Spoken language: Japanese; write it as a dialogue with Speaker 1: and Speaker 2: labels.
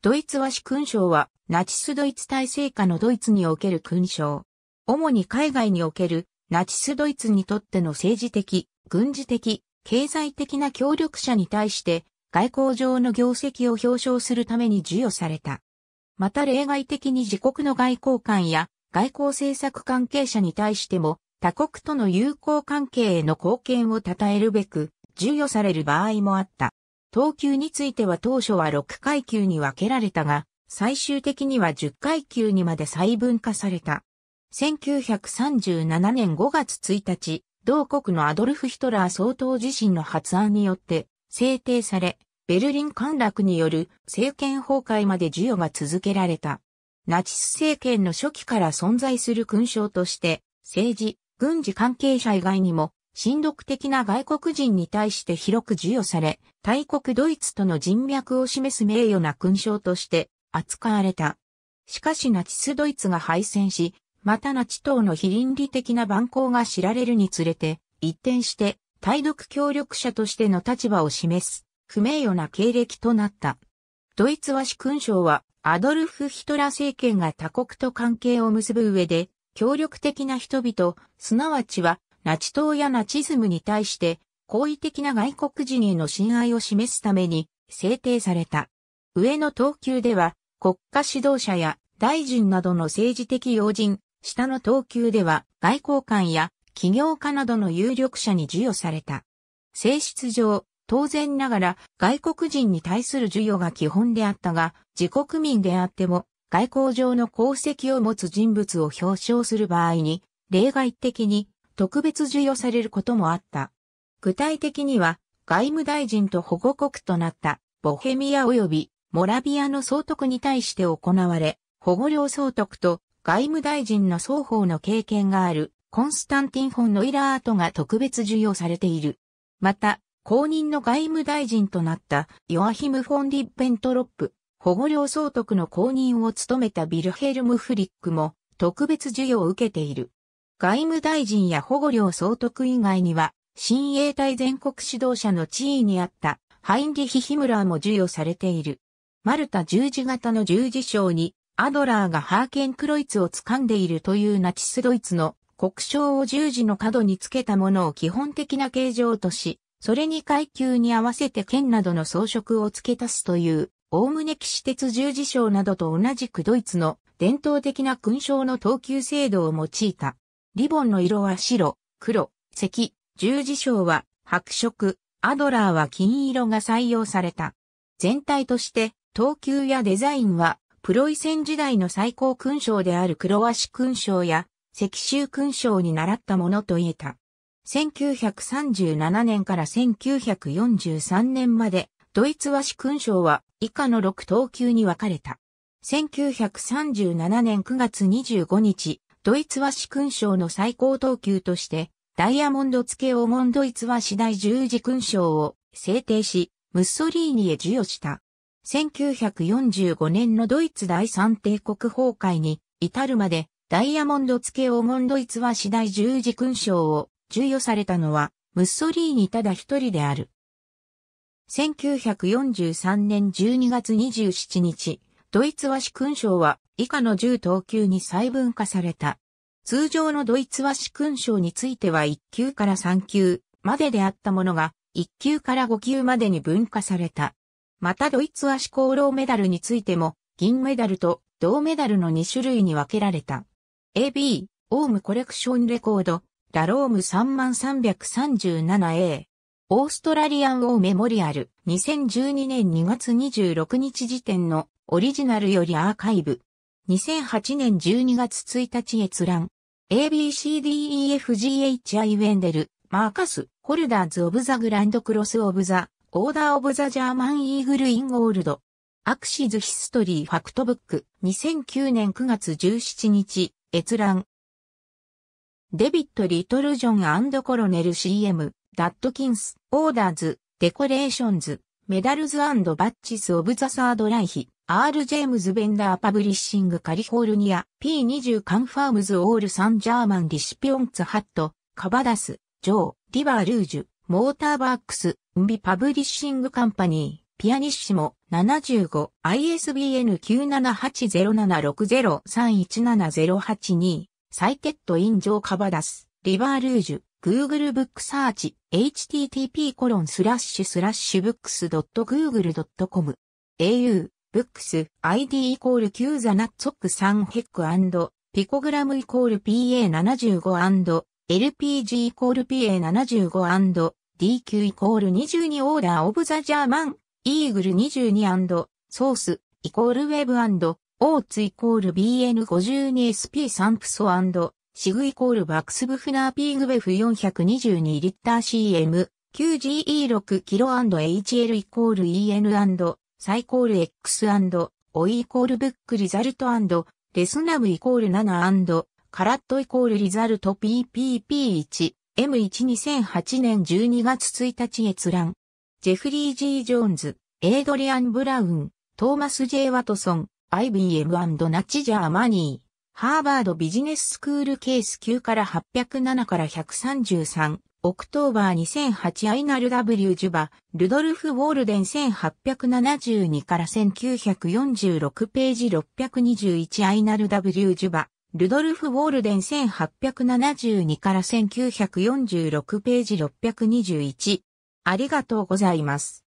Speaker 1: ドイツ和紙勲章は、ナチスドイツ体制下のドイツにおける勲章。主に海外における、ナチスドイツにとっての政治的、軍事的、経済的な協力者に対して、外交上の業績を表彰するために授与された。また例外的に自国の外交官や外交政策関係者に対しても、他国との友好関係への貢献を称えるべく、授与される場合もあった。等級については当初は6階級に分けられたが、最終的には10階級にまで細分化された。1937年5月1日、同国のアドルフ・ヒトラー総統自身の発案によって制定され、ベルリン陥落による政権崩壊まで授与が続けられた。ナチス政権の初期から存在する勲章として、政治、軍事関係者以外にも、親読的な外国人に対して広く授与され、大国ドイツとの人脈を示す名誉な勲章として扱われた。しかしナチスドイツが敗戦し、またナチ党の非倫理的な蛮行が知られるにつれて、一転して、対独協力者としての立場を示す、不名誉な経歴となった。ドイツ和紙勲章は、アドルフ・ヒトラー政権が他国と関係を結ぶ上で、協力的な人々、すなわちはナチ党やナチズムに対して好意的な外国人への親愛を示すために制定された。上の等級では国家指導者や大臣などの政治的要人、下の等級では外交官や起業家などの有力者に授与された。性質上、当然ながら外国人に対する授与が基本であったが、自国民であっても外交上の功績を持つ人物を表彰する場合に、例外的に特別授与されることもあった。具体的には、外務大臣と保護国となったボヘミア及びモラビアの総督に対して行われ、保護領総督と外務大臣の双方の経験があるコンスタンティン・フォン・ノイラートが特別授与されている。また、公認の外務大臣となったヨアヒム・フォン・リッペントロップ、保護領総督の公認を務めたビルヘルム・フリックも特別授与を受けている。外務大臣や保護領総督以外には、新衛隊全国指導者の地位にあったハインリヒ・ヒムラーも授与されている。マルタ十字型の十字章にアドラーがハーケンクロイツを掴んでいるというナチスドイツの国章を十字の角につけたものを基本的な形状とし、それに階級に合わせて剣などの装飾を付け足すという、おおむね騎士鉄十字章などと同じくドイツの伝統的な勲章の等級制度を用いた。リボンの色は白、黒、赤、十字章は白色、アドラーは金色が採用された。全体として、等級やデザインは、プロイセン時代の最高勲章であるクロワシ勲章や石州勲章に習ったものと言えた。1937年から1943年まで、ドイツ和紙勲章は以下の6等級に分かれた。1937年9月25日、ドイツ和紙勲章の最高等級として、ダイヤモンド付けオモンドイツ和紙第十字勲章を制定し、ムッソリーニへ授与した。1945年のドイツ第三帝国崩壊に至るまで、ダイヤモンド付けオモンドイツ和紙第十字勲章を授与されたのは、ムッソリーニただ一人である。1943年12月27日、ドイツ和紙勲章は以下の10等級に細分化された。通常のドイツ和紙勲章については1級から3級までであったものが1級から5級までに分化された。またドイツ和紙功労メダルについても銀メダルと銅メダルの2種類に分けられた。AB、オウムコレクションレコード、ラローム 3337A。オーストラリアン・オーメモリアル2012年2月26日時点のオリジナルよりアーカイブ。2008年12月1日閲覧。ABCDEFGHI ウェンデル、マーカス、ホルダーズ・オブ・ザ・グランド・クロス・オブ・ザ・オーダー・オブ・ザ・ジャーマン・イーグル・イン・ゴールド。アクシズ・ヒストリー・ファクトブック。2009年9月17日、閲覧。デビット・リトル・ジョンコロネル CM、ダットキンス、オーダーズ、デコレーションズ。メダルズバッチス・オブ・ザ・サード・ライヒ、R. ジェームズ・ベンダー・パブリッシング・カリフォルニア、P20 カンファームズ・オール・サン・ジャーマン・リシピオンツ・ハット、カバダス、ジョー、リバー・ルージュ、モーター・バックス、ンビ・パブリッシング・カンパニー、ピアニッシモ、75、ISBN 9780760317082、サイテッド・イン・ジョー・カバダス、リバー・ルージュ、Google Book Search http://books.google.com au books id イコールーザナッツォック3ヘックピコグラムイコール PA75& LPG イコール PA75& DQ イコール22オーダーオブザジャーマンイーグル22ソースイコールウェブオーツイコール BN52SP サンプソシグイコールバックスブフナーピーグベフ422リッター CM、q g e 6キロ h l イコール EN& サイコール X& オイイコールブックリザルトレスナムイコール7カラットイコールリザルト PPP1、M12008 年12月1日閲覧。ジェフリー・ジー・ジョーンズ、エイドリアン・ブラウン、トーマス・ジェイ・ワトソン、IBM& ナチジャー・マニー。ハーバードビジネススクールケース9から807から133、オクトーバー2008アイナル W ジュバ、ルドルフ・ウォールデン1872から1946ページ621アイナル W ジュバ、ルドルフ・ウォールデン1872から1946ページ621。ありがとうございます。